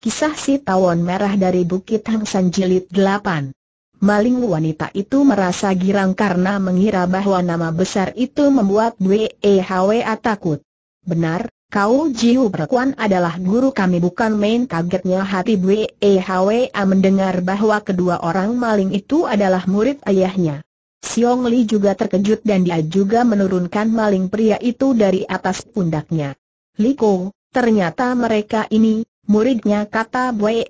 Kisah si tawon merah dari Bukit Hang San Jilid 8 Maling wanita itu merasa girang karena mengira bahwa nama besar itu membuat WEHWA takut. Benar, kau Jiu Perkuan adalah guru kami bukan main kagetnya hati WEHWA mendengar bahwa kedua orang maling itu adalah murid ayahnya. Siong Li juga terkejut dan dia juga menurunkan maling pria itu dari atas pundaknya. Liko, ternyata mereka ini, Muridnya kata Bwe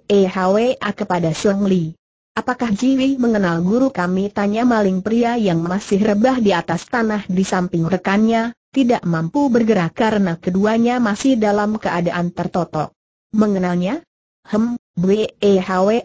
A kepada Xiong Li. Apakah Jiwi mengenal guru kami? Tanya maling pria yang masih rebah di atas tanah di samping rekannya, tidak mampu bergerak karena keduanya masih dalam keadaan tertotok. Mengenalnya? Hem, Bwe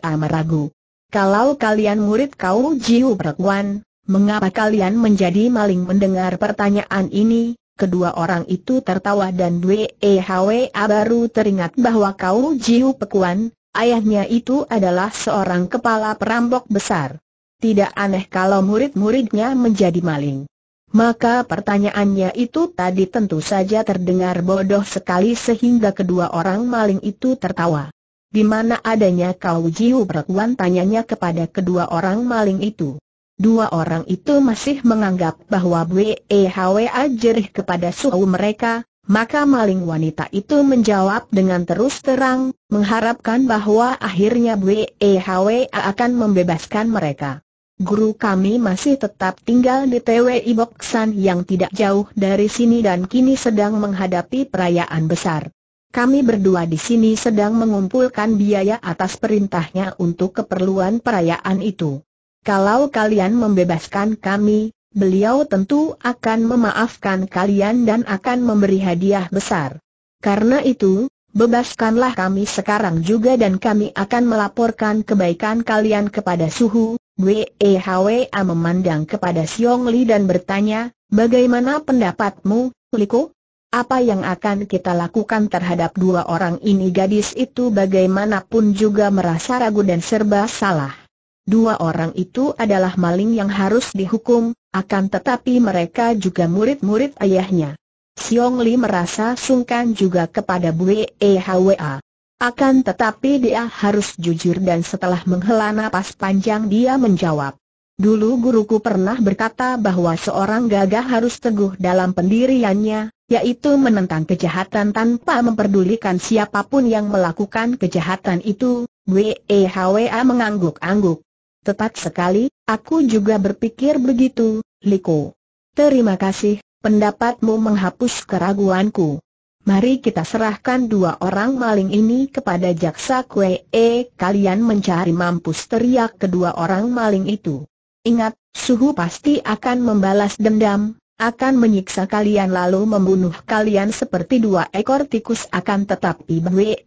A meragu. Kalau kalian murid kau Jiu Perkuan, mengapa kalian menjadi maling mendengar pertanyaan ini? Kedua orang itu tertawa dan e Hwa baru teringat bahwa Kau Jiu Pekuan, ayahnya itu adalah seorang kepala perampok besar. Tidak aneh kalau murid-muridnya menjadi maling. Maka pertanyaannya itu tadi tentu saja terdengar bodoh sekali sehingga kedua orang maling itu tertawa. Di mana adanya Kau Jiu Pekuan tanyanya kepada kedua orang maling itu. Dua orang itu masih menganggap bahwa BEHWA jerih kepada suhu mereka, maka maling wanita itu menjawab dengan terus terang, mengharapkan bahwa akhirnya BEHWA akan membebaskan mereka. Guru kami masih tetap tinggal di TW Boksan yang tidak jauh dari sini dan kini sedang menghadapi perayaan besar. Kami berdua di sini sedang mengumpulkan biaya atas perintahnya untuk keperluan perayaan itu. Kalau kalian membebaskan kami, beliau tentu akan memaafkan kalian dan akan memberi hadiah besar. Karena itu, bebaskanlah kami sekarang juga dan kami akan melaporkan kebaikan kalian kepada Suhu. Wehwa memandang kepada Siong Li dan bertanya, bagaimana pendapatmu, Liko? Apa yang akan kita lakukan terhadap dua orang ini gadis itu bagaimanapun juga merasa ragu dan serba salah. Dua orang itu adalah maling yang harus dihukum, akan tetapi mereka juga murid-murid ayahnya. Siong Li merasa sungkan juga kepada Bue Hwa. Akan tetapi dia harus jujur dan setelah menghela nafas panjang dia menjawab. Dulu guruku pernah berkata bahwa seorang gagah harus teguh dalam pendiriannya, yaitu menentang kejahatan tanpa memperdulikan siapapun yang melakukan kejahatan itu. Hwa mengangguk-angguk. Tepat sekali, aku juga berpikir begitu, Liko. Terima kasih, pendapatmu menghapus keraguanku. Mari kita serahkan dua orang maling ini kepada jaksa kue. E, kalian mencari mampus teriak kedua orang maling itu. Ingat, suhu pasti akan membalas dendam, akan menyiksa kalian lalu membunuh kalian seperti dua ekor tikus akan tetapi Bwe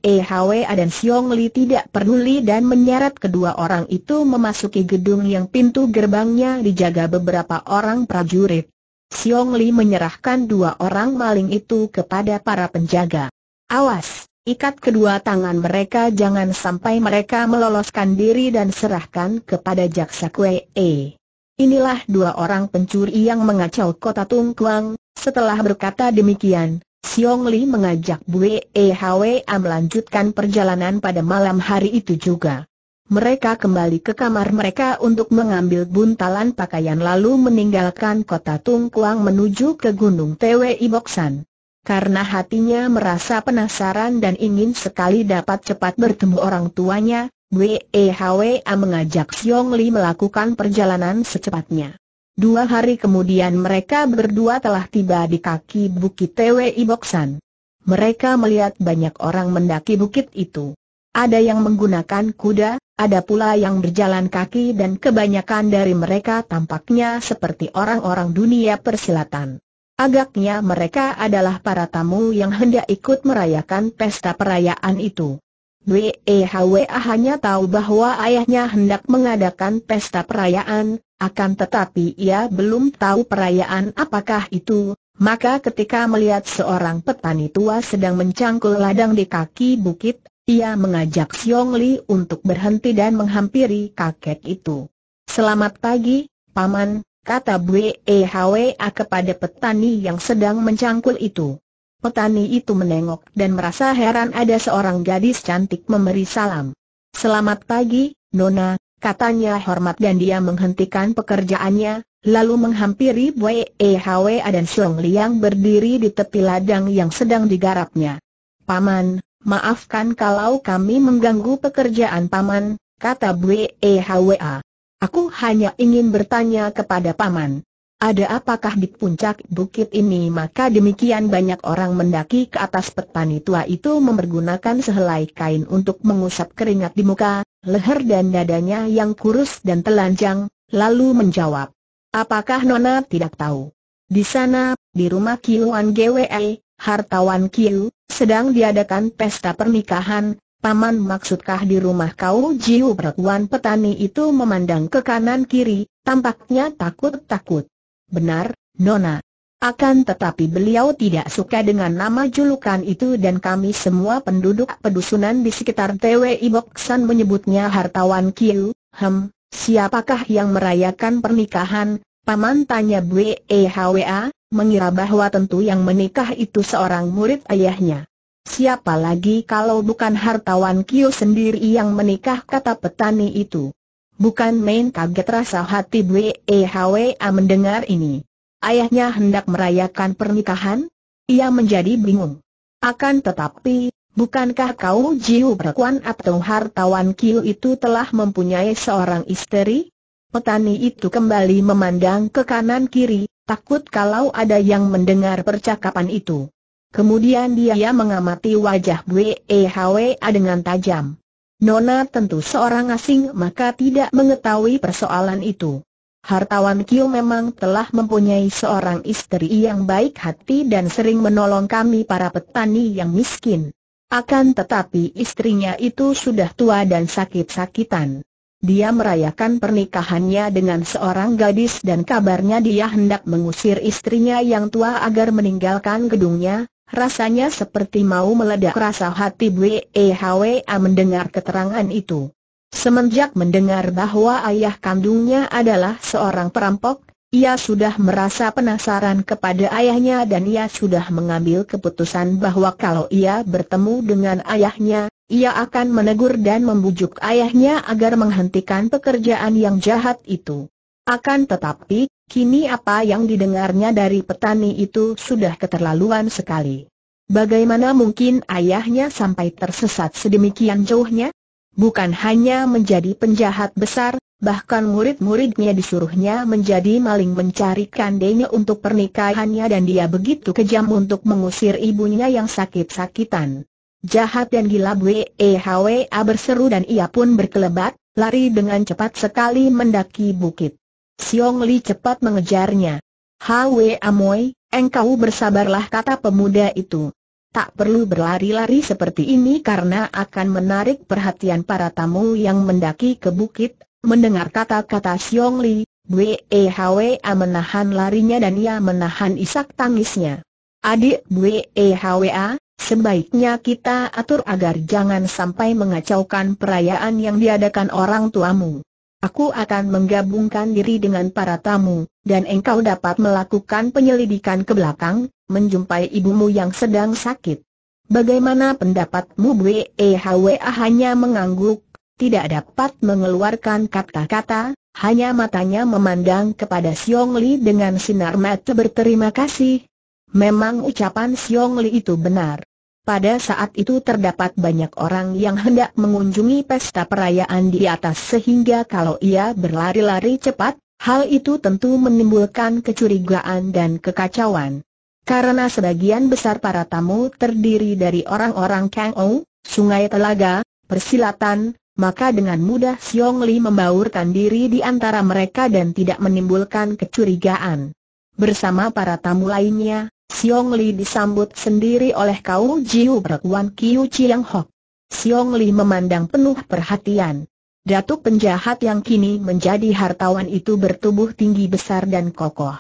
dan Siong Li tidak peduli dan menyeret kedua orang itu memasuki gedung yang pintu gerbangnya dijaga beberapa orang prajurit. Siong Li menyerahkan dua orang maling itu kepada para penjaga. Awas, ikat kedua tangan mereka jangan sampai mereka meloloskan diri dan serahkan kepada jaksa Kwee. Inilah dua orang pencuri yang mengacau kota Tungkuang. Setelah berkata demikian, Siong Li mengajak Bue A melanjutkan perjalanan pada malam hari itu juga. Mereka kembali ke kamar mereka untuk mengambil buntalan pakaian lalu meninggalkan kota Tungkuang menuju ke Gunung TWI Boksan. Karena hatinya merasa penasaran dan ingin sekali dapat cepat bertemu orang tuanya, Hwa mengajak Xiong Li melakukan perjalanan secepatnya. Dua hari kemudian mereka berdua telah tiba di kaki Bukit Twi Boksan. Mereka melihat banyak orang mendaki bukit itu. Ada yang menggunakan kuda, ada pula yang berjalan kaki dan kebanyakan dari mereka tampaknya seperti orang-orang dunia persilatan. Agaknya mereka adalah para tamu yang hendak ikut merayakan pesta perayaan itu. Hawe hanya tahu bahwa ayahnya hendak mengadakan pesta perayaan, akan tetapi ia belum tahu perayaan apakah itu, maka ketika melihat seorang petani tua sedang mencangkul ladang di kaki bukit, ia mengajak Xiong Li untuk berhenti dan menghampiri kakek itu. Selamat pagi, Paman, kata Wee Hwa kepada petani yang sedang mencangkul itu. Petani itu menengok dan merasa heran ada seorang gadis cantik memberi salam. Selamat pagi, Nona, katanya hormat dan dia menghentikan pekerjaannya, lalu menghampiri Wei Hwa dan Xiong Liang berdiri di tepi ladang yang sedang digarapnya. Paman, maafkan kalau kami mengganggu pekerjaan Paman, kata Wei A. Aku hanya ingin bertanya kepada Paman, ada apakah di puncak bukit ini maka demikian banyak orang mendaki ke atas petani tua itu mempergunakan sehelai kain untuk mengusap keringat di muka, leher dan dadanya yang kurus dan telanjang, lalu menjawab. Apakah Nona tidak tahu? Di sana, di rumah Kiuan GWE, hartawan Kiu, sedang diadakan pesta pernikahan, Paman maksudkah di rumah kau Jiu Perkuan petani itu memandang ke kanan kiri, tampaknya takut-takut. Benar, Nona. Akan tetapi beliau tidak suka dengan nama julukan itu dan kami semua penduduk pedusunan di sekitar TW Iboksan menyebutnya hartawan Kiu, hem, siapakah yang merayakan pernikahan, paman tanya E A, mengira bahwa tentu yang menikah itu seorang murid ayahnya. Siapa lagi kalau bukan hartawan Kiu sendiri yang menikah kata petani itu. Bukan main kaget rasa hati Bwe Hwa mendengar ini. Ayahnya hendak merayakan pernikahan? Ia menjadi bingung. Akan tetapi, bukankah kau jiu Perkuan atau hartawan Kiu itu telah mempunyai seorang istri? Petani itu kembali memandang ke kanan kiri, takut kalau ada yang mendengar percakapan itu. Kemudian dia mengamati wajah Bwe Hwa dengan tajam. Nona tentu seorang asing maka tidak mengetahui persoalan itu. Hartawan Kio memang telah mempunyai seorang istri yang baik hati dan sering menolong kami para petani yang miskin. Akan tetapi istrinya itu sudah tua dan sakit-sakitan. Dia merayakan pernikahannya dengan seorang gadis dan kabarnya dia hendak mengusir istrinya yang tua agar meninggalkan gedungnya, Rasanya seperti mau meledak rasa hati Bwehwa mendengar keterangan itu. Semenjak mendengar bahwa ayah kandungnya adalah seorang perampok, ia sudah merasa penasaran kepada ayahnya dan ia sudah mengambil keputusan bahwa kalau ia bertemu dengan ayahnya, ia akan menegur dan membujuk ayahnya agar menghentikan pekerjaan yang jahat itu. Akan tetapi, Kini apa yang didengarnya dari petani itu sudah keterlaluan sekali. Bagaimana mungkin ayahnya sampai tersesat sedemikian jauhnya? Bukan hanya menjadi penjahat besar, bahkan murid-muridnya disuruhnya menjadi maling mencari kandenya untuk pernikahannya dan dia begitu kejam untuk mengusir ibunya yang sakit-sakitan. Jahat dan gila BEHWA berseru dan ia pun berkelebat, lari dengan cepat sekali mendaki bukit. Siong Li cepat mengejarnya. Hwe Amoy, engkau bersabarlah kata pemuda itu. Tak perlu berlari-lari seperti ini karena akan menarik perhatian para tamu yang mendaki ke bukit. Mendengar kata-kata Siong Li, Bwe A menahan larinya dan ia menahan isak tangisnya. Adik Bwe A, sebaiknya kita atur agar jangan sampai mengacaukan perayaan yang diadakan orang tuamu. Aku akan menggabungkan diri dengan para tamu, dan engkau dapat melakukan penyelidikan ke belakang, menjumpai ibumu yang sedang sakit. Bagaimana pendapatmu Bwe hanya mengangguk, tidak dapat mengeluarkan kata-kata, hanya matanya memandang kepada Siong Li dengan sinar mata berterima kasih. Memang ucapan Siong Li itu benar. Pada saat itu terdapat banyak orang yang hendak mengunjungi pesta perayaan di atas sehingga kalau ia berlari-lari cepat, hal itu tentu menimbulkan kecurigaan dan kekacauan. Karena sebagian besar para tamu terdiri dari orang-orang Kang Ou, sungai telaga, persilatan, maka dengan mudah Siong Li membaurkan diri di antara mereka dan tidak menimbulkan kecurigaan. Bersama para tamu lainnya, Siong Li disambut sendiri oleh Kau Jiu Berkuan Kiu Chiang Hok. Siong Li memandang penuh perhatian. Datuk penjahat yang kini menjadi hartawan itu bertubuh tinggi besar dan kokoh.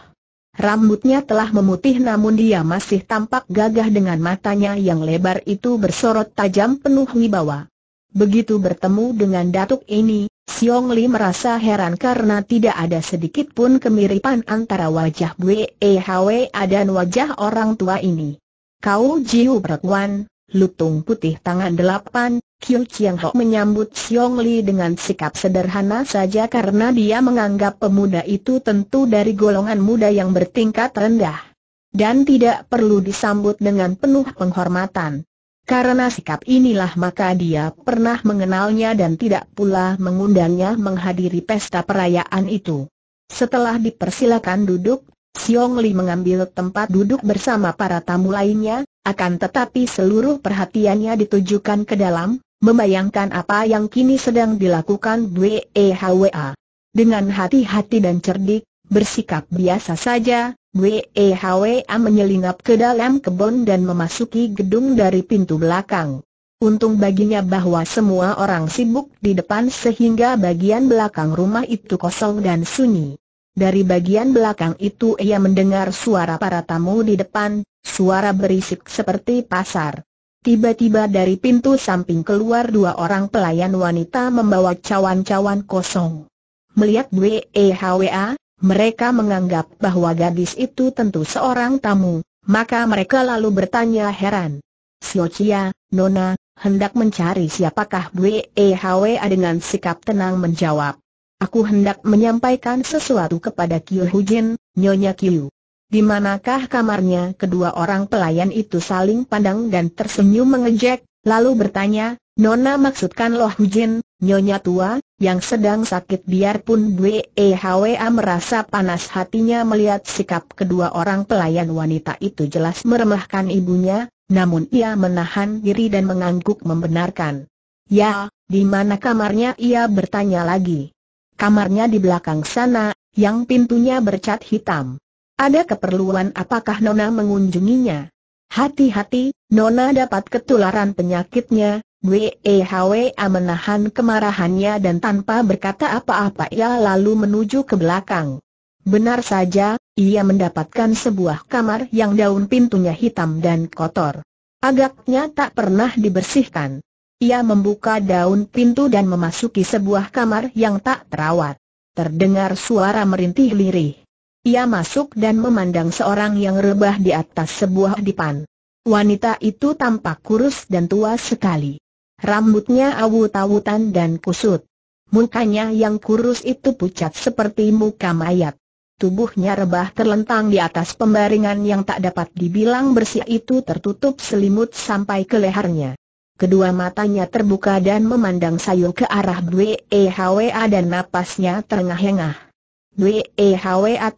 Rambutnya telah memutih namun dia masih tampak gagah dengan matanya yang lebar itu bersorot tajam penuh wibawa. Begitu bertemu dengan datuk ini, Siong Li merasa heran karena tidak ada sedikit pun kemiripan antara wajah Bwe Hwe dan wajah orang tua ini. Kau Jiu Berkwan, lutung putih tangan delapan, Kiu Chiang Ho menyambut Xiong Li dengan sikap sederhana saja karena dia menganggap pemuda itu tentu dari golongan muda yang bertingkat rendah. Dan tidak perlu disambut dengan penuh penghormatan. Karena sikap inilah maka dia pernah mengenalnya dan tidak pula mengundangnya menghadiri pesta perayaan itu. Setelah dipersilakan duduk, Siong Li mengambil tempat duduk bersama para tamu lainnya, akan tetapi seluruh perhatiannya ditujukan ke dalam, membayangkan apa yang kini sedang dilakukan WEHWA. Dengan hati-hati dan cerdik, bersikap biasa saja, Wehwa eh, menyelinap ke dalam kebun dan memasuki gedung dari pintu belakang. Untung baginya bahwa semua orang sibuk di depan sehingga bagian belakang rumah itu kosong dan sunyi. Dari bagian belakang itu ia mendengar suara para tamu di depan, suara berisik seperti pasar. Tiba-tiba dari pintu samping keluar dua orang pelayan wanita membawa cawan-cawan kosong. Melihat Wehwa. Eh, mereka menganggap bahwa gadis itu tentu seorang tamu, maka mereka lalu bertanya heran. Siocia, Nona, hendak mencari siapakah Hwa dengan sikap tenang menjawab. Aku hendak menyampaikan sesuatu kepada Kiu Hujin, Nyonya Kiu. Di manakah kamarnya kedua orang pelayan itu saling pandang dan tersenyum mengejek, lalu bertanya, Nona maksudkan Loh Hujin, Nyonya tua, yang sedang sakit biarpun e Hwa merasa panas hatinya melihat sikap kedua orang pelayan wanita itu jelas meremehkan ibunya, namun ia menahan diri dan mengangguk membenarkan. Ya, di mana kamarnya ia bertanya lagi. Kamarnya di belakang sana, yang pintunya bercat hitam. Ada keperluan apakah Nona mengunjunginya? Hati-hati, Nona dapat ketularan penyakitnya, Hwe menahan kemarahannya dan tanpa berkata apa-apa ia lalu menuju ke belakang. Benar saja, ia mendapatkan sebuah kamar yang daun pintunya hitam dan kotor. Agaknya tak pernah dibersihkan. Ia membuka daun pintu dan memasuki sebuah kamar yang tak terawat. Terdengar suara merintih lirih. Ia masuk dan memandang seorang yang rebah di atas sebuah dipan. Wanita itu tampak kurus dan tua sekali. Rambutnya awut-awutan dan kusut. Mukanya yang kurus itu pucat seperti muka mayat. Tubuhnya rebah terlentang di atas pembaringan yang tak dapat dibilang bersih itu tertutup selimut sampai ke lehernya. Kedua matanya terbuka dan memandang Sayu ke arah Dwe dan napasnya terengah-engah. Dwe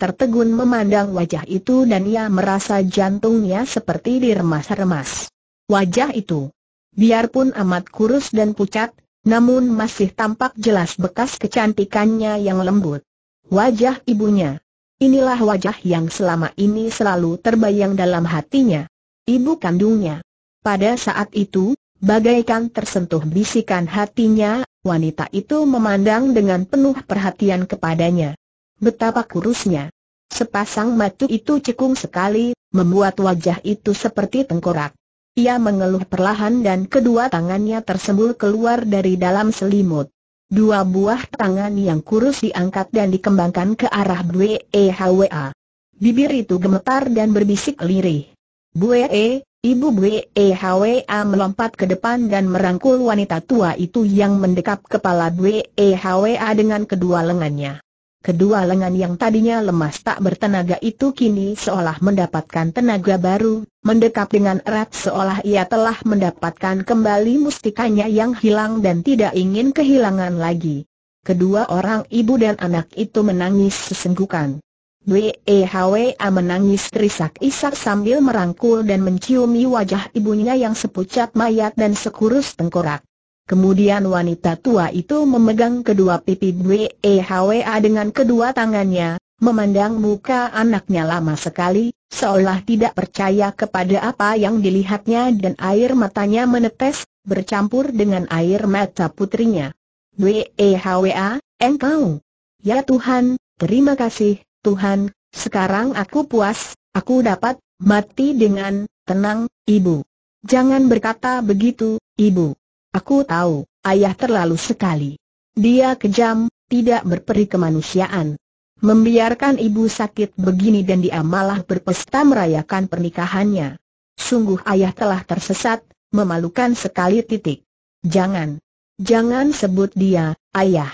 tertegun memandang wajah itu dan ia merasa jantungnya seperti diremas-remas. Wajah itu, biarpun amat kurus dan pucat, namun masih tampak jelas bekas kecantikannya yang lembut. Wajah ibunya. Inilah wajah yang selama ini selalu terbayang dalam hatinya. Ibu kandungnya. Pada saat itu, bagaikan tersentuh bisikan hatinya, wanita itu memandang dengan penuh perhatian kepadanya. Betapa kurusnya. Sepasang matu itu cekung sekali, membuat wajah itu seperti tengkorak. Ia mengeluh perlahan dan kedua tangannya tersembul keluar dari dalam selimut. Dua buah tangan yang kurus diangkat dan dikembangkan ke arah Bue Bibir itu gemetar dan berbisik lirih. Bue, ibu Bue melompat ke depan dan merangkul wanita tua itu yang mendekap kepala Bue dengan kedua lengannya. Kedua lengan yang tadinya lemas tak bertenaga itu kini seolah mendapatkan tenaga baru, mendekap dengan erat seolah ia telah mendapatkan kembali mustikanya yang hilang dan tidak ingin kehilangan lagi. Kedua orang ibu dan anak itu menangis sesenggukan. Wehwa menangis terisak-isak sambil merangkul dan menciumi wajah ibunya yang sepucat mayat dan sekurus tengkorak. Kemudian wanita tua itu memegang kedua pipi BEHWA dengan kedua tangannya, memandang muka anaknya lama sekali, seolah tidak percaya kepada apa yang dilihatnya dan air matanya menetes, bercampur dengan air mata putrinya. BEHWA, engkau. Ya Tuhan, terima kasih, Tuhan, sekarang aku puas, aku dapat mati dengan tenang, Ibu. Jangan berkata begitu, Ibu. Aku tahu, ayah terlalu sekali. Dia kejam, tidak berperi kemanusiaan. Membiarkan ibu sakit begini dan dia malah berpesta merayakan pernikahannya. Sungguh ayah telah tersesat, memalukan sekali titik. Jangan. Jangan sebut dia, ayah.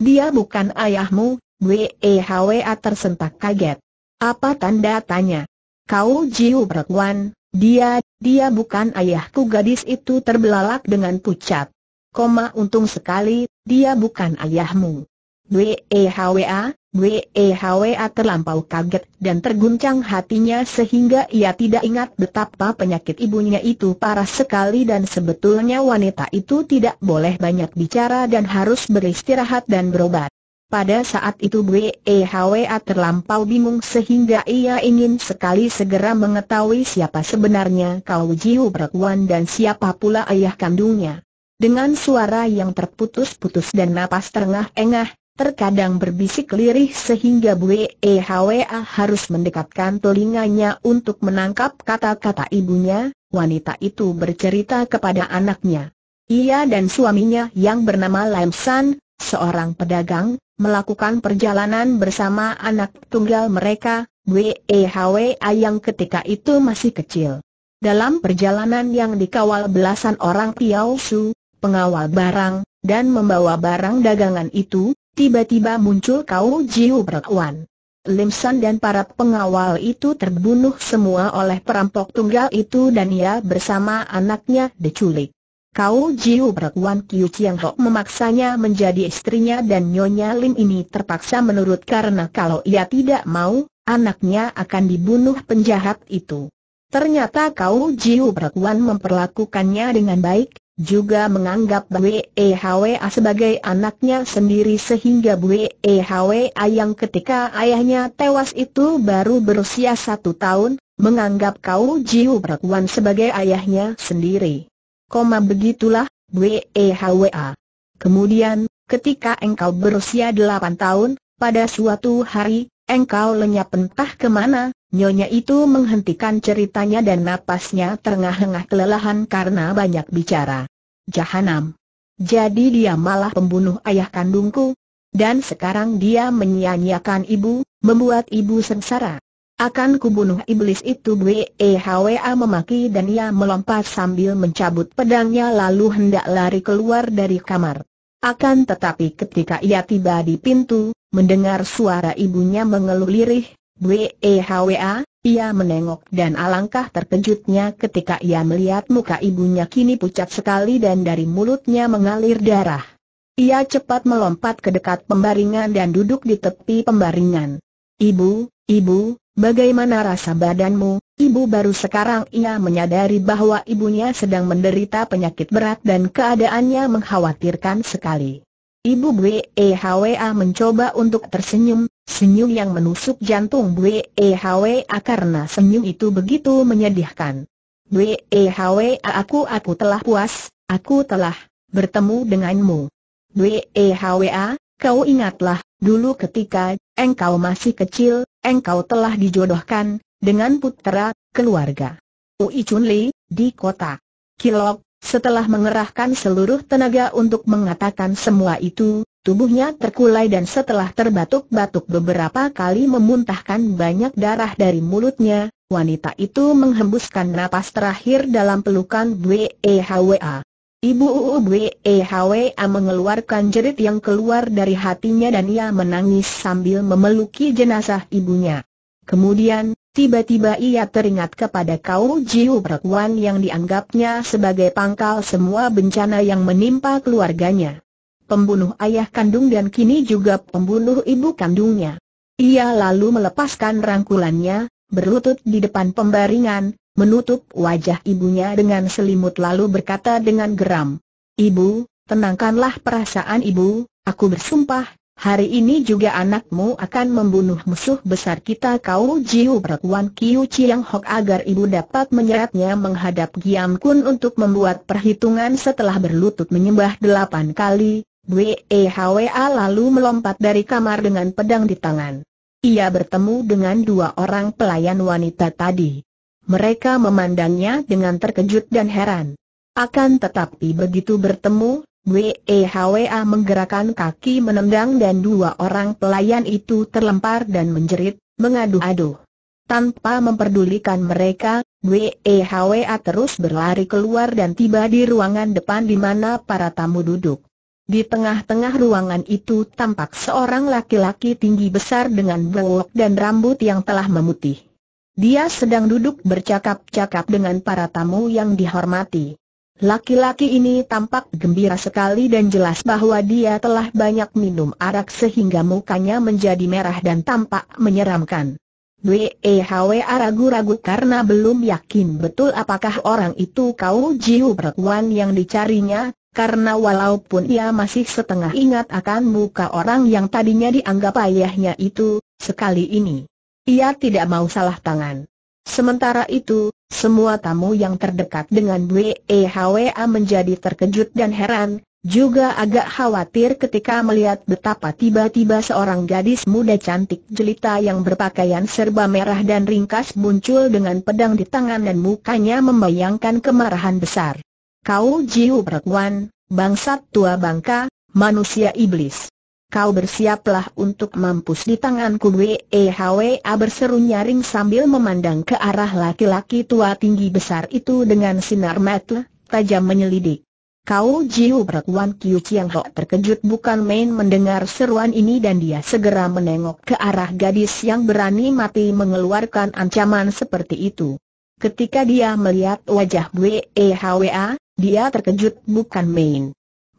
Dia bukan ayahmu, WEHWA tersentak kaget. Apa tanda tanya? Kau Jiu Pertuan, dia, dia bukan ayahku gadis itu terbelalak dengan pucat. Koma untung sekali, dia bukan ayahmu. Wehwa, Wehwa terlampau kaget dan terguncang hatinya sehingga ia tidak ingat betapa penyakit ibunya itu parah sekali dan sebetulnya wanita itu tidak boleh banyak bicara dan harus beristirahat dan berobat. Pada saat itu WEHWA terlampau bingung sehingga ia ingin sekali segera mengetahui siapa sebenarnya Kau Jiu berkuan dan siapa pula ayah kandungnya. Dengan suara yang terputus-putus dan napas terengah-engah, terkadang berbisik lirih sehingga WEHWA harus mendekatkan telinganya untuk menangkap kata-kata ibunya, wanita itu bercerita kepada anaknya. Ia dan suaminya yang bernama Lam San, seorang pedagang, melakukan perjalanan bersama anak tunggal mereka, WEHWA yang ketika itu masih kecil. Dalam perjalanan yang dikawal belasan orang Piausu, pengawal barang, dan membawa barang dagangan itu, tiba-tiba muncul Kau Jiu Berkwan. Lim San dan para pengawal itu terbunuh semua oleh perampok tunggal itu dan ia bersama anaknya diculik. Kau Jiu Wan Kiu Chiang Ho memaksanya menjadi istrinya dan Nyonya Lin ini terpaksa menurut karena kalau ia tidak mau, anaknya akan dibunuh penjahat itu. Ternyata kau Jiu Wan memperlakukannya dengan baik, juga menganggap Bwe e Hwa sebagai anaknya sendiri sehingga Bwe e Hwa yang ketika ayahnya tewas itu baru berusia satu tahun, menganggap kau Jiu Wan sebagai ayahnya sendiri koma begitulah, BEHWA. Kemudian, ketika engkau berusia delapan tahun, pada suatu hari, engkau lenyap entah kemana, nyonya itu menghentikan ceritanya dan napasnya terengah-engah kelelahan karena banyak bicara. Jahanam. Jadi dia malah pembunuh ayah kandungku, dan sekarang dia menyia-nyiakan ibu, membuat ibu sengsara. Akan kubunuh iblis itu Bwe memaki dan ia melompat sambil mencabut pedangnya lalu hendak lari keluar dari kamar. Akan tetapi ketika ia tiba di pintu, mendengar suara ibunya mengeluh lirih, Bwe ia menengok dan alangkah terkejutnya ketika ia melihat muka ibunya kini pucat sekali dan dari mulutnya mengalir darah. Ia cepat melompat ke dekat pembaringan dan duduk di tepi pembaringan. Ibu, ibu, Bagaimana rasa badanmu, ibu baru sekarang ia menyadari bahwa ibunya sedang menderita penyakit berat dan keadaannya mengkhawatirkan sekali. Ibu Bwehwa e mencoba untuk tersenyum, senyum yang menusuk jantung Bwehwa e karena senyum itu begitu menyedihkan. Bwehwa e aku aku telah puas, aku telah bertemu denganmu. Bwehwa, Kau ingatlah, dulu ketika engkau masih kecil, engkau telah dijodohkan dengan putera keluarga Ui Chun di kota Kilok. Setelah mengerahkan seluruh tenaga untuk mengatakan semua itu, tubuhnya terkulai dan setelah terbatuk-batuk beberapa kali memuntahkan banyak darah dari mulutnya, wanita itu menghembuskan napas terakhir dalam pelukan BEHWA. Ibu Uwehwa e mengeluarkan jerit yang keluar dari hatinya dan ia menangis sambil memeluki jenazah ibunya. Kemudian, tiba-tiba ia teringat kepada kau Jiu Perkuan yang dianggapnya sebagai pangkal semua bencana yang menimpa keluarganya. Pembunuh ayah kandung dan kini juga pembunuh ibu kandungnya. Ia lalu melepaskan rangkulannya, berlutut di depan pembaringan, menutup wajah ibunya dengan selimut lalu berkata dengan geram. Ibu, tenangkanlah perasaan ibu, aku bersumpah, hari ini juga anakmu akan membunuh musuh besar kita kau Jiu Perkuan Kiu Chiang Hok agar ibu dapat menyeretnya menghadap Giam Kun untuk membuat perhitungan setelah berlutut menyembah delapan kali, Wehwa e lalu melompat dari kamar dengan pedang di tangan. Ia bertemu dengan dua orang pelayan wanita tadi mereka memandangnya dengan terkejut dan heran. Akan tetapi begitu bertemu, WEHWA menggerakkan kaki menendang dan dua orang pelayan itu terlempar dan menjerit, mengadu-adu. Tanpa memperdulikan mereka, WEHWA terus berlari keluar dan tiba di ruangan depan di mana para tamu duduk. Di tengah-tengah ruangan itu tampak seorang laki-laki tinggi besar dengan bewok dan rambut yang telah memutih. Dia sedang duduk bercakap-cakap dengan para tamu yang dihormati. Laki-laki ini tampak gembira sekali dan jelas bahwa dia telah banyak minum arak sehingga mukanya menjadi merah dan tampak menyeramkan. Wehwa ragu-ragu karena belum yakin betul apakah orang itu kau Jiu perempuan yang dicarinya, karena walaupun ia masih setengah ingat akan muka orang yang tadinya dianggap ayahnya itu, sekali ini ia tidak mau salah tangan. Sementara itu, semua tamu yang terdekat dengan BEHWA menjadi terkejut dan heran, juga agak khawatir ketika melihat betapa tiba-tiba seorang gadis muda cantik jelita yang berpakaian serba merah dan ringkas muncul dengan pedang di tangan dan mukanya membayangkan kemarahan besar. Kau Jiu Perkuan, bangsat tua bangka, manusia iblis kau bersiaplah untuk mampus di tanganku WEHWA eh, berseru nyaring sambil memandang ke arah laki-laki tua tinggi besar itu dengan sinar mata, tajam menyelidik. Kau Jiu perempuan Kiu Chiang Ho terkejut bukan main mendengar seruan ini dan dia segera menengok ke arah gadis yang berani mati mengeluarkan ancaman seperti itu. Ketika dia melihat wajah Bwe Hwa, eh, dia terkejut bukan main.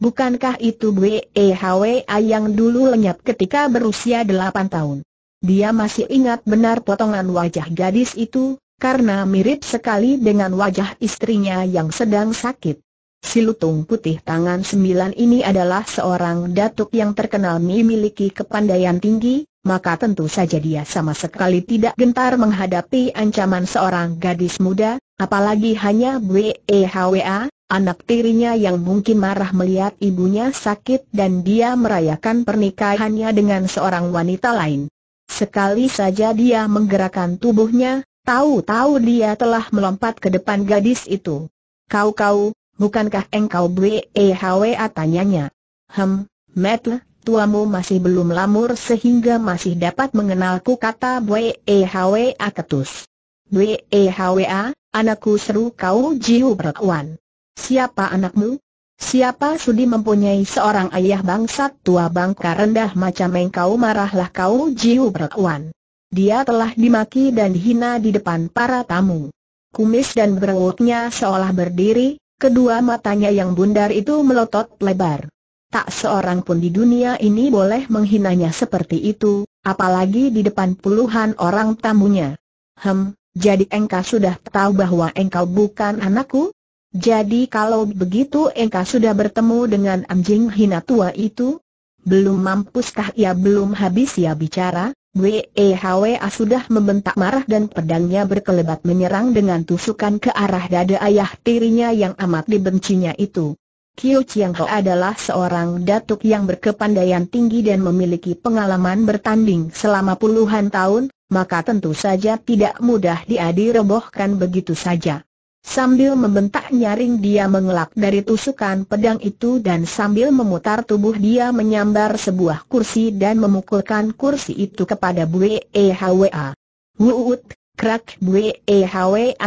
Bukankah itu BEHWA yang dulu lenyap ketika berusia 8 tahun? Dia masih ingat benar potongan wajah gadis itu, karena mirip sekali dengan wajah istrinya yang sedang sakit. Si lutung putih tangan sembilan ini adalah seorang datuk yang terkenal memiliki kepandaian tinggi, maka tentu saja dia sama sekali tidak gentar menghadapi ancaman seorang gadis muda, apalagi hanya BEHWA, anak tirinya yang mungkin marah melihat ibunya sakit dan dia merayakan pernikahannya dengan seorang wanita lain. Sekali saja dia menggerakkan tubuhnya, tahu-tahu dia telah melompat ke depan gadis itu. Kau-kau, bukankah engkau BEHWA tanyanya? Hem, Matt, tuamu masih belum lamur sehingga masih dapat mengenalku kata BEHWA ketus. BEHWA, anakku seru kau Jiu Perwan. Siapa anakmu? Siapa sudi mempunyai seorang ayah bangsat tua bangka rendah macam engkau marahlah kau jiu berkuan. Dia telah dimaki dan dihina di depan para tamu. Kumis dan beruknya seolah berdiri, kedua matanya yang bundar itu melotot lebar. Tak seorang pun di dunia ini boleh menghinanya seperti itu, apalagi di depan puluhan orang tamunya. Hem, jadi engkau sudah tahu bahwa engkau bukan anakku? Jadi kalau begitu engkau sudah bertemu dengan anjing hina tua itu? Belum mampuskah ia belum habis ia bicara? WEHWA sudah membentak marah dan pedangnya berkelebat menyerang dengan tusukan ke arah dada ayah tirinya yang amat dibencinya itu. Kiu Chiang Ho adalah seorang datuk yang berkepandaian tinggi dan memiliki pengalaman bertanding selama puluhan tahun, maka tentu saja tidak mudah dia dirobohkan begitu saja. Sambil membentak nyaring dia mengelak dari tusukan pedang itu dan sambil memutar tubuh dia menyambar sebuah kursi dan memukulkan kursi itu kepada Bue e Hwa. Wuut, krak Bue e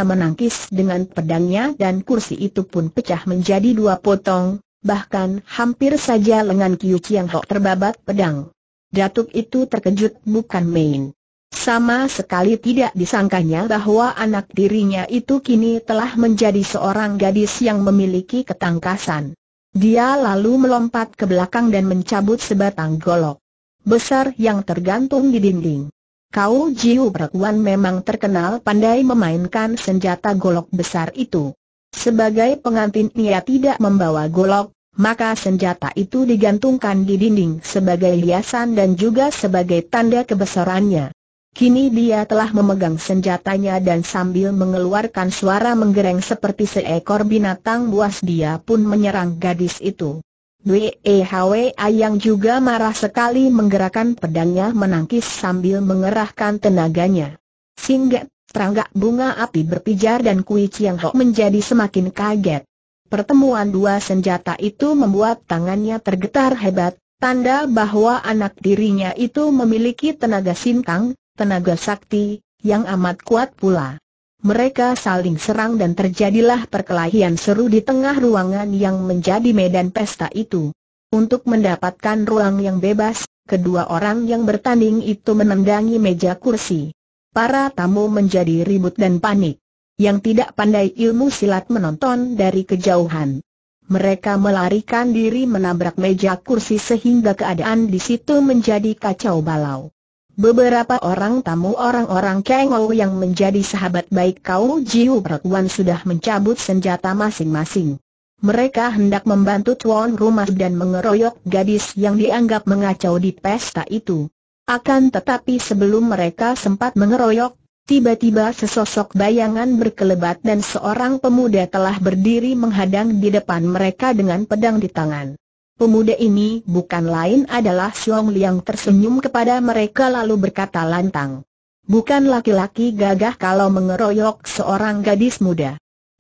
menangkis dengan pedangnya dan kursi itu pun pecah menjadi dua potong, bahkan hampir saja lengan Kiu Chiang Ho terbabat pedang. Datuk itu terkejut bukan main. Sama sekali tidak disangkanya bahwa anak dirinya itu kini telah menjadi seorang gadis yang memiliki ketangkasan. Dia lalu melompat ke belakang dan mencabut sebatang golok besar yang tergantung di dinding. Kau Jiu Perkuan memang terkenal pandai memainkan senjata golok besar itu. Sebagai pengantin ia tidak membawa golok, maka senjata itu digantungkan di dinding sebagai hiasan dan juga sebagai tanda kebesarannya. Kini dia telah memegang senjatanya dan sambil mengeluarkan suara menggereng seperti seekor binatang buas dia pun menyerang gadis itu. Dwe yang juga marah sekali menggerakkan pedangnya menangkis sambil mengerahkan tenaganya. Singgah, terangkat bunga api berpijar dan Kui Chiang Ho menjadi semakin kaget. Pertemuan dua senjata itu membuat tangannya tergetar hebat, tanda bahwa anak dirinya itu memiliki tenaga sinkang, tenaga sakti, yang amat kuat pula. Mereka saling serang dan terjadilah perkelahian seru di tengah ruangan yang menjadi medan pesta itu. Untuk mendapatkan ruang yang bebas, kedua orang yang bertanding itu menendangi meja kursi. Para tamu menjadi ribut dan panik. Yang tidak pandai ilmu silat menonton dari kejauhan. Mereka melarikan diri menabrak meja kursi sehingga keadaan di situ menjadi kacau balau. Beberapa orang tamu orang-orang Kang yang menjadi sahabat baik Kau Jiu Pertuan sudah mencabut senjata masing-masing. Mereka hendak membantu tuan rumah dan mengeroyok gadis yang dianggap mengacau di pesta itu. Akan tetapi sebelum mereka sempat mengeroyok, tiba-tiba sesosok bayangan berkelebat dan seorang pemuda telah berdiri menghadang di depan mereka dengan pedang di tangan. Pemuda ini bukan lain adalah Xiong Liang tersenyum kepada mereka lalu berkata lantang. Bukan laki-laki gagah kalau mengeroyok seorang gadis muda.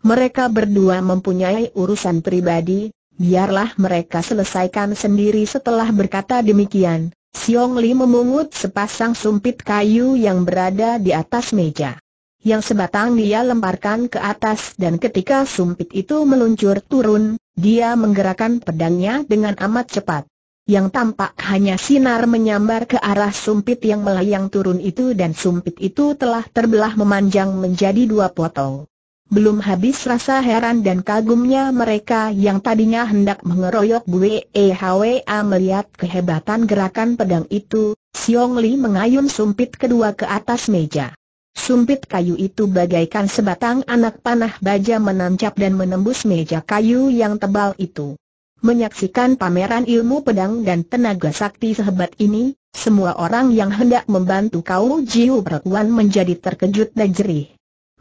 Mereka berdua mempunyai urusan pribadi, biarlah mereka selesaikan sendiri setelah berkata demikian. Xiong Li memungut sepasang sumpit kayu yang berada di atas meja. Yang sebatang dia lemparkan ke atas dan ketika sumpit itu meluncur turun, dia menggerakkan pedangnya dengan amat cepat. Yang tampak hanya sinar menyambar ke arah sumpit yang melayang turun itu dan sumpit itu telah terbelah memanjang menjadi dua potong. Belum habis rasa heran dan kagumnya mereka yang tadinya hendak mengeroyok Bu A melihat kehebatan gerakan pedang itu, Xiong Li mengayun sumpit kedua ke atas meja. Sumpit kayu itu bagaikan sebatang anak panah baja menancap dan menembus meja kayu yang tebal itu. Menyaksikan pameran ilmu pedang dan tenaga sakti sehebat ini, semua orang yang hendak membantu kau Jiu Perkuan menjadi terkejut dan jerih.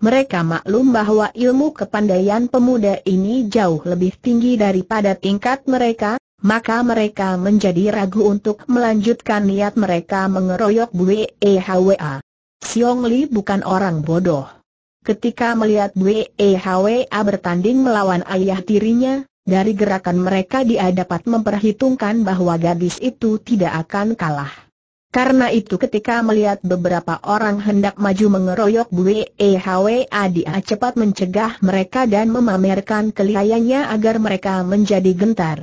Mereka maklum bahwa ilmu kepandaian pemuda ini jauh lebih tinggi daripada tingkat mereka, maka mereka menjadi ragu untuk melanjutkan niat mereka mengeroyok Bwe Hwa. Xiong Li bukan orang bodoh. Ketika melihat Wei Hwa bertanding melawan ayah tirinya, dari gerakan mereka dia dapat memperhitungkan bahwa gadis itu tidak akan kalah. Karena itu ketika melihat beberapa orang hendak maju mengeroyok Bue EHWA dia cepat mencegah mereka dan memamerkan kelihayannya agar mereka menjadi gentar.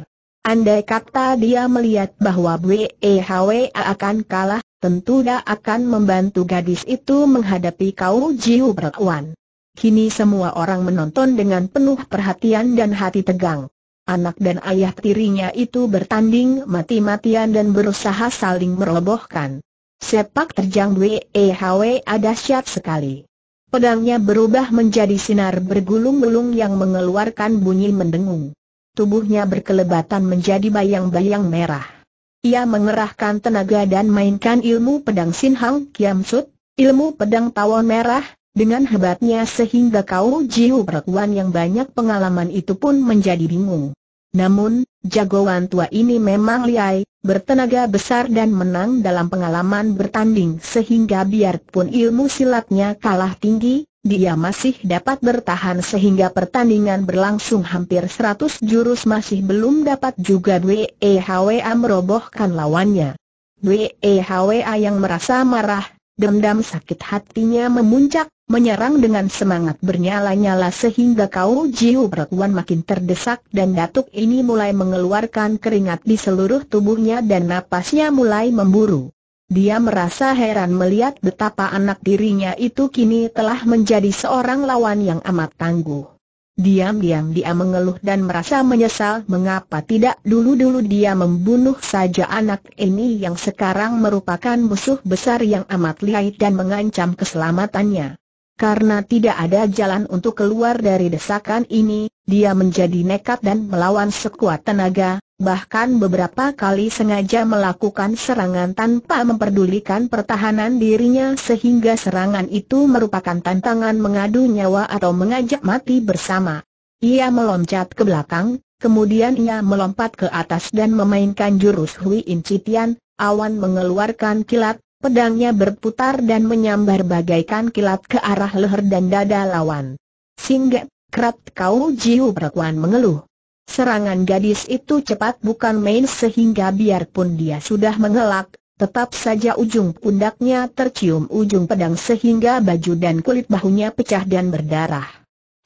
Andai kata dia melihat bahwa Bue EHWA akan kalah, tentu dia akan membantu gadis itu menghadapi kau Jiu Berwan. Kini semua orang menonton dengan penuh perhatian dan hati tegang. Anak dan ayah tirinya itu bertanding mati-matian dan berusaha saling merobohkan. Sepak terjang ada dahsyat sekali. Pedangnya berubah menjadi sinar bergulung-gulung yang mengeluarkan bunyi mendengung. Tubuhnya berkelebatan menjadi bayang-bayang merah. Ia mengerahkan tenaga dan mainkan ilmu pedang Sin Hang Kiam Sut, ilmu pedang tawon merah, dengan hebatnya sehingga kau jiu perempuan yang banyak pengalaman itu pun menjadi bingung. Namun, jagoan tua ini memang liai, bertenaga besar dan menang dalam pengalaman bertanding sehingga biarpun ilmu silatnya kalah tinggi, dia masih dapat bertahan sehingga pertandingan berlangsung hampir 100 jurus masih belum dapat juga WEHWA merobohkan lawannya. WEHWA A yang merasa marah, dendam sakit hatinya memuncak, menyerang dengan semangat bernyala-nyala sehingga kau Jiu Berkuan makin terdesak dan datuk ini mulai mengeluarkan keringat di seluruh tubuhnya dan napasnya mulai memburu. Dia merasa heran melihat betapa anak dirinya itu kini telah menjadi seorang lawan yang amat tangguh. Diam-diam dia mengeluh dan merasa menyesal mengapa tidak dulu-dulu dia membunuh saja anak ini yang sekarang merupakan musuh besar yang amat lihai dan mengancam keselamatannya. Karena tidak ada jalan untuk keluar dari desakan ini, dia menjadi nekat dan melawan sekuat tenaga, bahkan beberapa kali sengaja melakukan serangan tanpa memperdulikan pertahanan dirinya sehingga serangan itu merupakan tantangan mengadu nyawa atau mengajak mati bersama. Ia meloncat ke belakang, kemudian ia melompat ke atas dan memainkan jurus Hui Incitian, awan mengeluarkan kilat, pedangnya berputar dan menyambar bagaikan kilat ke arah leher dan dada lawan. Singgah, kerat kau jiu perkuan mengeluh. Serangan gadis itu cepat bukan main sehingga biarpun dia sudah mengelak, tetap saja ujung pundaknya tercium ujung pedang sehingga baju dan kulit bahunya pecah dan berdarah.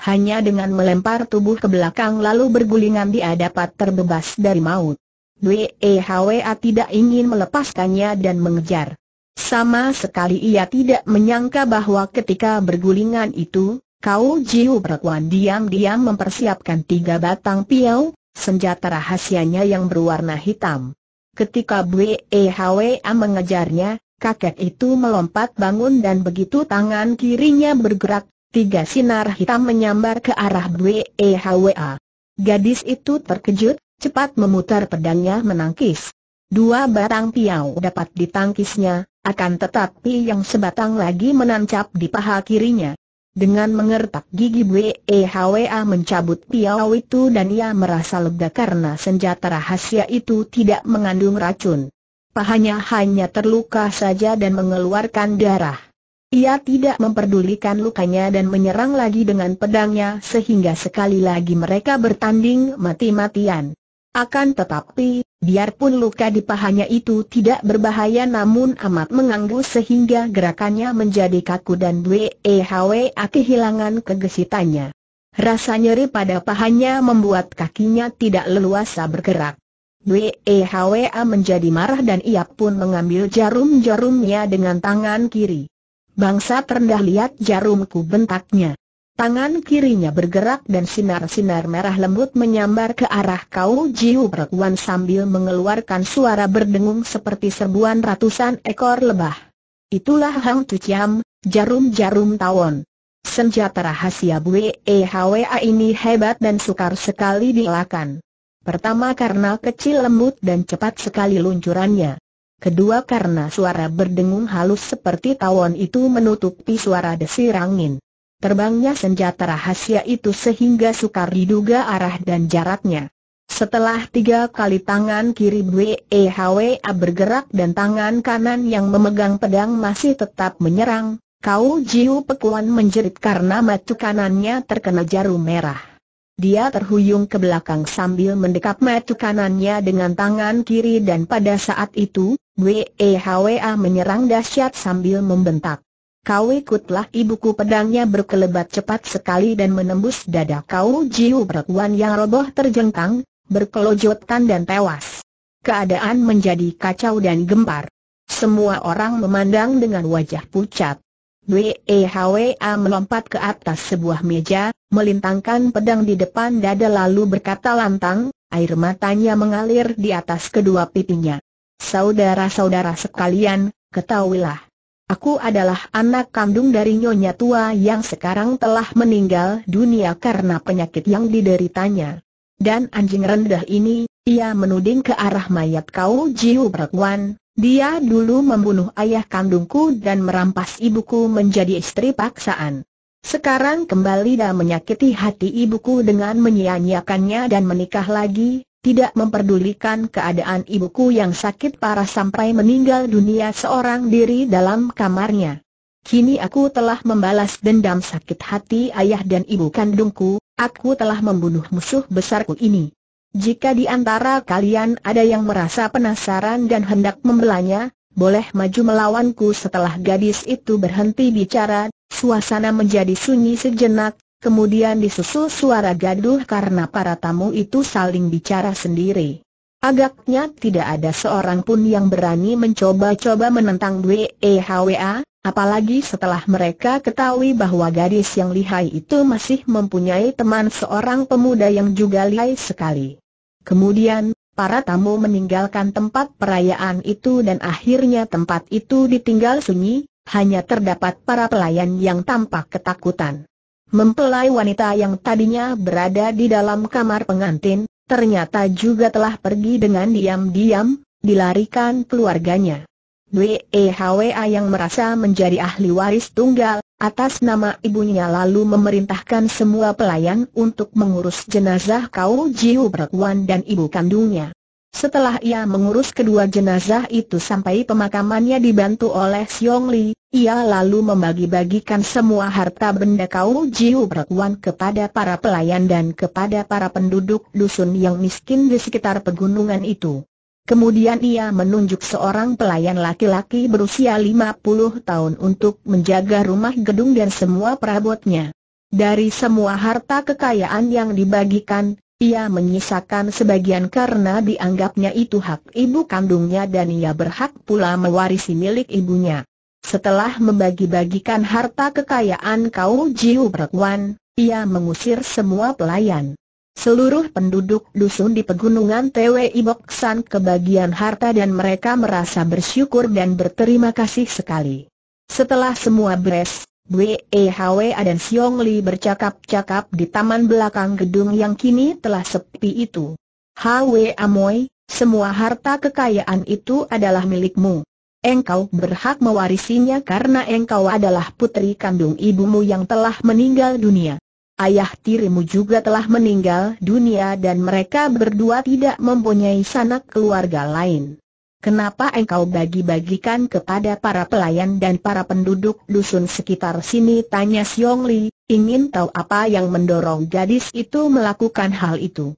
Hanya dengan melempar tubuh ke belakang lalu bergulingan dia dapat terbebas dari maut. Hwa tidak ingin melepaskannya dan mengejar. Sama sekali ia tidak menyangka bahwa ketika bergulingan itu, Kau Jiu Perkuan diam-diam mempersiapkan tiga batang piau, senjata rahasianya yang berwarna hitam. Ketika Bwehwa mengejarnya, kakek itu melompat bangun dan begitu tangan kirinya bergerak, tiga sinar hitam menyambar ke arah Bwehwa. Gadis itu terkejut, cepat memutar pedangnya menangkis. Dua batang piau dapat ditangkisnya, akan tetapi yang sebatang lagi menancap di paha kirinya. Dengan mengertak gigi Wehwa mencabut piau itu dan ia merasa lega karena senjata rahasia itu tidak mengandung racun. Pahanya hanya terluka saja dan mengeluarkan darah. Ia tidak memperdulikan lukanya dan menyerang lagi dengan pedangnya sehingga sekali lagi mereka bertanding mati-matian. Akan tetapi, biarpun luka di pahanya itu tidak berbahaya namun amat mengganggu sehingga gerakannya menjadi kaku dan Bwehwa kehilangan kegesitannya. Rasa nyeri pada pahanya membuat kakinya tidak leluasa bergerak. Bwehwa menjadi marah dan ia pun mengambil jarum-jarumnya dengan tangan kiri. Bangsa terendah lihat jarumku bentaknya. Tangan kirinya bergerak dan sinar-sinar merah lembut menyambar ke arah kau Jiu perempuan sambil mengeluarkan suara berdengung seperti serbuan ratusan ekor lebah. Itulah Hang Tuciam, jarum-jarum tawon. Senjata rahasia E W A ini hebat dan sukar sekali dielakkan. Pertama karena kecil lembut dan cepat sekali luncurannya. Kedua karena suara berdengung halus seperti tawon itu menutupi suara desir angin terbangnya senjata rahasia itu sehingga sukar diduga arah dan jaraknya. Setelah tiga kali tangan kiri BEHWA bergerak dan tangan kanan yang memegang pedang masih tetap menyerang, Kau Jiu Pekuan menjerit karena matu kanannya terkena jarum merah. Dia terhuyung ke belakang sambil mendekap matu kanannya dengan tangan kiri dan pada saat itu, WEHWA menyerang dahsyat sambil membentak kau ikutlah ibuku pedangnya berkelebat cepat sekali dan menembus dada kau Jiu perempuan yang roboh terjengkang, berkelojotan dan tewas. Keadaan menjadi kacau dan gempar. Semua orang memandang dengan wajah pucat. Wehwa melompat ke atas sebuah meja, melintangkan pedang di depan dada lalu berkata lantang, air matanya mengalir di atas kedua pipinya. Saudara-saudara sekalian, ketahuilah, Aku adalah anak kandung dari nyonya tua yang sekarang telah meninggal dunia karena penyakit yang dideritanya. Dan anjing rendah ini, ia menuding ke arah mayat kau Jiu Berkwan, dia dulu membunuh ayah kandungku dan merampas ibuku menjadi istri paksaan. Sekarang kembali dan menyakiti hati ibuku dengan menyia-nyiakannya dan menikah lagi, tidak memperdulikan keadaan ibuku yang sakit parah sampai meninggal dunia seorang diri dalam kamarnya. Kini aku telah membalas dendam sakit hati ayah dan ibu kandungku, aku telah membunuh musuh besarku ini. Jika di antara kalian ada yang merasa penasaran dan hendak membelanya, boleh maju melawanku setelah gadis itu berhenti bicara, suasana menjadi sunyi sejenak, Kemudian disusul suara gaduh karena para tamu itu saling bicara sendiri. Agaknya tidak ada seorang pun yang berani mencoba-coba menentang WEHWA, apalagi setelah mereka ketahui bahwa gadis yang lihai itu masih mempunyai teman seorang pemuda yang juga lihai sekali. Kemudian, para tamu meninggalkan tempat perayaan itu dan akhirnya tempat itu ditinggal sunyi, hanya terdapat para pelayan yang tampak ketakutan. Mempelai wanita yang tadinya berada di dalam kamar pengantin, ternyata juga telah pergi dengan diam-diam, dilarikan keluarganya. WEHWA yang merasa menjadi ahli waris tunggal, atas nama ibunya lalu memerintahkan semua pelayan untuk mengurus jenazah Kau Jiu Pertuan dan ibu kandungnya. Setelah ia mengurus kedua jenazah itu sampai pemakamannya dibantu oleh Xiong Li, ia lalu membagi-bagikan semua harta benda kau Jiu Perkuan kepada para pelayan dan kepada para penduduk dusun yang miskin di sekitar pegunungan itu. Kemudian ia menunjuk seorang pelayan laki-laki berusia 50 tahun untuk menjaga rumah gedung dan semua perabotnya. Dari semua harta kekayaan yang dibagikan, ia menyisakan sebagian karena dianggapnya itu hak ibu kandungnya dan ia berhak pula mewarisi milik ibunya. Setelah membagi-bagikan harta kekayaan kau Jiu Perkwan, ia mengusir semua pelayan. Seluruh penduduk dusun di pegunungan Tewe Iboksan kebagian harta dan mereka merasa bersyukur dan berterima kasih sekali. Setelah semua beres, Wei Hwa dan Xiong Li bercakap-cakap di taman belakang gedung yang kini telah sepi itu. Hwe Amoy, semua harta kekayaan itu adalah milikmu. Engkau berhak mewarisinya karena engkau adalah putri kandung ibumu yang telah meninggal dunia. Ayah tirimu juga telah meninggal dunia dan mereka berdua tidak mempunyai sanak keluarga lain. Kenapa engkau bagi-bagikan kepada para pelayan dan para penduduk dusun sekitar sini? Tanya Siong Li, ingin tahu apa yang mendorong gadis itu melakukan hal itu.